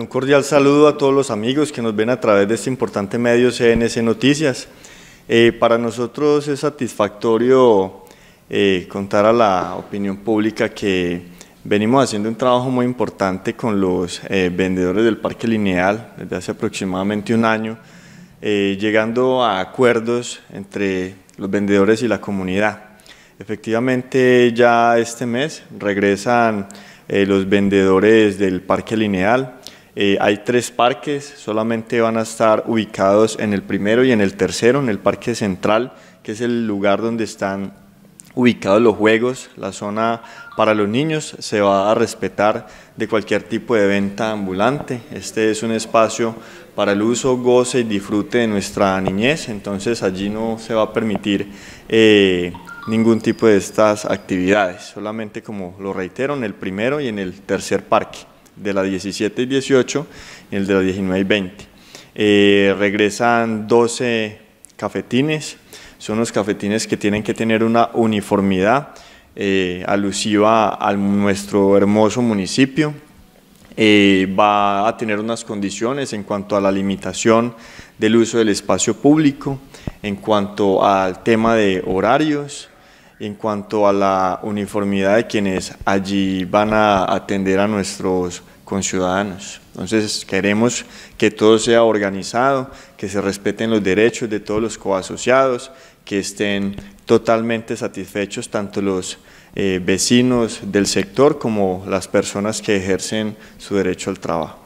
un cordial saludo a todos los amigos que nos ven a través de este importante medio CNC Noticias. Eh, para nosotros es satisfactorio eh, contar a la opinión pública que venimos haciendo un trabajo muy importante con los eh, vendedores del Parque Lineal desde hace aproximadamente un año, llegando a acuerdos entre los vendedores y la comunidad. Efectivamente, ya este mes regresan los vendedores del Parque Lineal, eh, hay tres parques, solamente van a estar ubicados en el primero y en el tercero, en el parque central, que es el lugar donde están ubicados los juegos, la zona para los niños se va a respetar de cualquier tipo de venta ambulante. Este es un espacio para el uso, goce y disfrute de nuestra niñez, entonces allí no se va a permitir eh, ningún tipo de estas actividades, solamente como lo reitero en el primero y en el tercer parque de las 17 y 18 y el de las 19 y 20. Eh, regresan 12 cafetines, son los cafetines que tienen que tener una uniformidad eh, alusiva a nuestro hermoso municipio. Eh, va a tener unas condiciones en cuanto a la limitación del uso del espacio público, en cuanto al tema de horarios, en cuanto a la uniformidad de quienes allí van a atender a nuestros conciudadanos. Entonces queremos que todo sea organizado, que se respeten los derechos de todos los coasociados, que estén totalmente satisfechos tanto los eh, vecinos del sector como las personas que ejercen su derecho al trabajo.